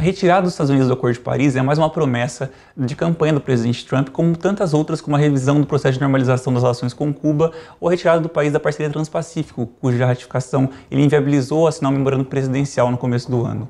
A retirada dos Estados Unidos do Acordo de Paris é mais uma promessa de campanha do presidente Trump, como tantas outras, como a revisão do processo de normalização das relações com Cuba ou a retirada do país da parceria Transpacífico, cuja ratificação ele inviabilizou assinar um memorando presidencial no começo do ano.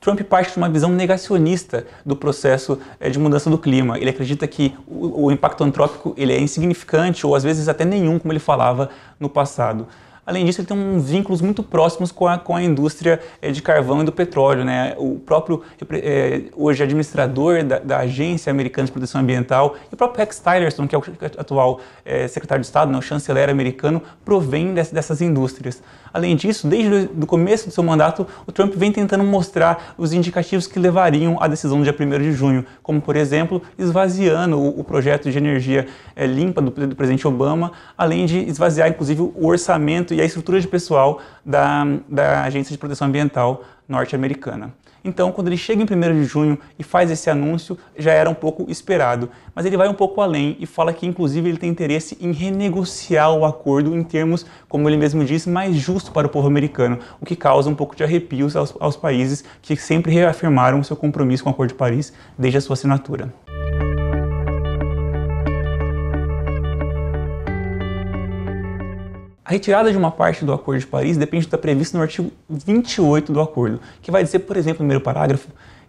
Trump parte de uma visão negacionista do processo eh, de mudança do clima. Ele acredita que o impacto antrópico ele é insignificante ou às vezes até nenhum, como ele falava no passado. Além disso, ele tem uns vínculos muito próximos com a, com a indústria eh, de carvão e do petróleo. Né? O próprio, é, hoje, administrador da, da, Agência Americana de Proteção Ambiental, e o próprio Rex Tillerson, que é o atual é, secretário de Estado, né, o chanceler americano, provém dessas, dessas indústrias. Além disso, desde o começo do seu mandato, o Trump vem tentando mostrar os indicativos que levariam à decisão do dia 1 de junho, como, por exemplo, esvaziando o, o projeto de energia é, limpa do, do presidente Obama, além de esvaziar, inclusive, o orçamento e a estrutura de pessoal da, da Agência de Proteção Ambiental norte-americana. Então, quando ele chega em 1 de junho e faz esse anúncio, já era um pouco esperado. Mas ele vai um pouco além e fala que, inclusive, ele tem interesse em renegociar o acordo em termos, como ele mesmo disse, mais justo para o povo americano, o que causa um pouco de arrepios aos, aos países que sempre reafirmaram seu compromisso com o Acordo de Paris desde a sua assinatura. A retirada de uma parte do Acordo de Paris depende do que está previsto no artigo 28 do acordo, que vai dizer, por exemplo, no primeiro parágrafo,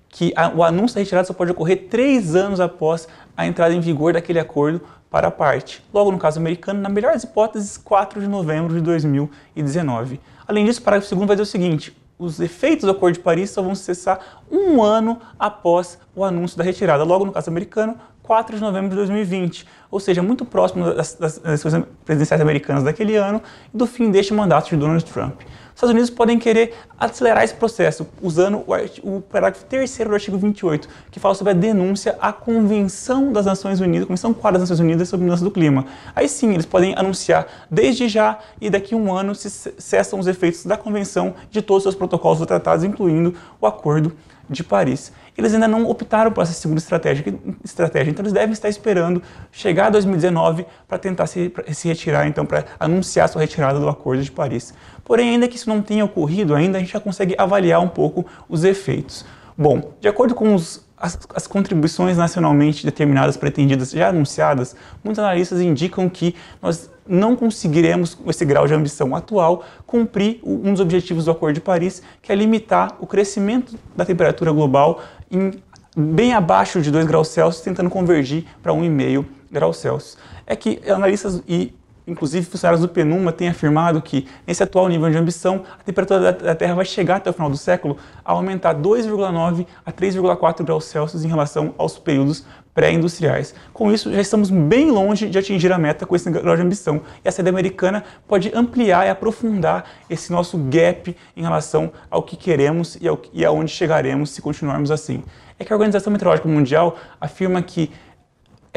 que a, o anúncio da retirada só pode ocorrer três anos após a entrada em vigor daquele acordo para a parte. Logo, no caso americano, na melhor das hipóteses, 4 de novembro de 2019. Além disso, o parágrafo 2 vai dizer o seguinte: os efeitos do Acordo de Paris só vão cessar um ano após o anúncio da retirada. Logo, no caso americano, 4 de novembro de 2020, ou seja, muito próximo das, eleições presidenciais americanas daquele ano e do fim deste mandato de Donald Trump. Estados Unidos podem querer acelerar esse processo, usando o, o parágrafo terceiro do artigo 28, que fala sobre a denúncia à Convenção das Nações Unidas, Convenção 4 das Nações Unidas sobre mudança do clima. Aí sim, eles podem anunciar desde já e daqui a um ano se cessam os efeitos da Convenção de todos os seus protocolos ou tratados, incluindo o Acordo de Paris. Eles ainda não optaram por essa segunda estratégia, estratégia então eles devem estar esperando chegar a 2019 para tentar se, se retirar, então, para anunciar sua retirada do Acordo de Paris. Porém, ainda que isso não tenha ocorrido ainda, a gente já consegue avaliar um pouco os efeitos. Bom, de acordo com os, as, as, contribuições nacionalmente determinadas pretendidas já anunciadas, muitos analistas indicam que nós não conseguiremos, com esse grau de ambição atual, cumprir um dos objetivos do Acordo de Paris, que é limitar o crescimento da temperatura global em, bem abaixo de 2 graus Celsius, tentando convergir para 1,5 graus Celsius. É que analistas e Inclusive, funcionários do PNUMA têm afirmado que, nesse atual nível de ambição, a temperatura da Terra vai chegar até o final do século a aumentar 2,9 a 3,4 graus Celsius em relação aos períodos pré-industriais. Com isso, já estamos bem longe de atingir a meta com esse grau de ambição. E a sede americana pode ampliar e aprofundar esse nosso gap em relação ao que queremos e, ao, e aonde chegaremos se continuarmos assim. É que a Organização Meteorológica Mundial afirma que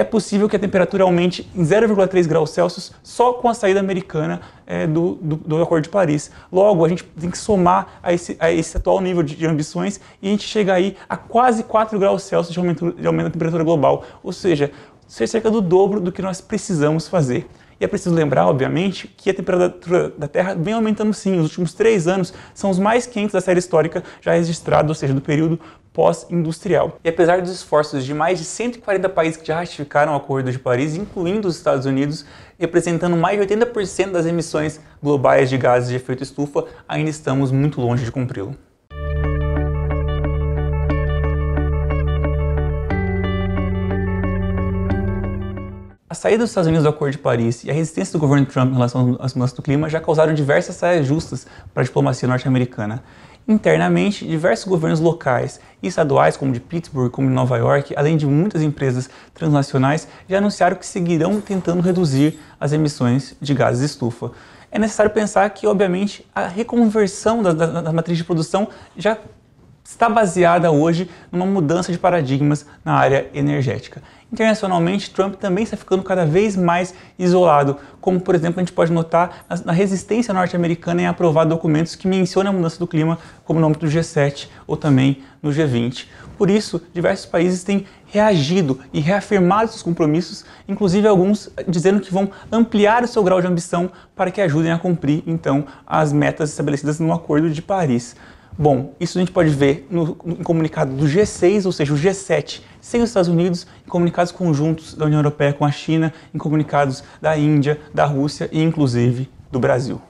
é possível que a temperatura aumente em 0,3 graus Celsius só com a saída americana é, do, do, do, Acordo de Paris. Logo, a gente tem que somar a esse, a esse atual nível de, de, ambições e a gente chega aí a quase 4 graus Celsius de aumento, de aumento da temperatura global, ou seja, cerca do dobro do que nós precisamos fazer. E é preciso lembrar, obviamente, que a temperatura da Terra vem aumentando sim. Os últimos três anos são os mais quentes da série histórica já registrada, ou seja, do período pós-industrial. E apesar dos esforços de mais de 140 países que já ratificaram o Acordo de Paris, incluindo os Estados Unidos, representando mais de 80% das emissões globais de gases de efeito estufa, ainda estamos muito longe de cumpri-lo. A saída dos Estados Unidos do Acordo de Paris e a resistência do governo Trump em relação às mudanças do clima já causaram diversas saias justas para a diplomacia norte-americana. Internamente, diversos governos locais e estaduais, como de Pittsburgh, como de Nova York, além de muitas empresas transnacionais, já anunciaram que seguirão tentando reduzir as emissões de gases de estufa é necessário pensar que, obviamente, a reconversão da, da, da, matriz de produção já está baseada hoje numa mudança de paradigmas na área energética. Internacionalmente, Trump também está ficando cada vez mais isolado, como por exemplo a gente pode notar na resistência norte-americana em aprovar documentos que mencionam a mudança do clima, como no nome do G7 ou também no G20. Por isso, diversos países têm reagido e reafirmado seus compromissos, inclusive alguns eh, dizendo que vão ampliar o seu grau de ambição para que ajudem a cumprir então as metas estabelecidas no Acordo de Paris. Bom, isso a gente pode ver no, no, comunicado do G6, ou seja, o G7 sem os Estados Unidos, em comunicados conjuntos da União Europeia com a China, em comunicados da Índia, da Rússia e inclusive do Brasil.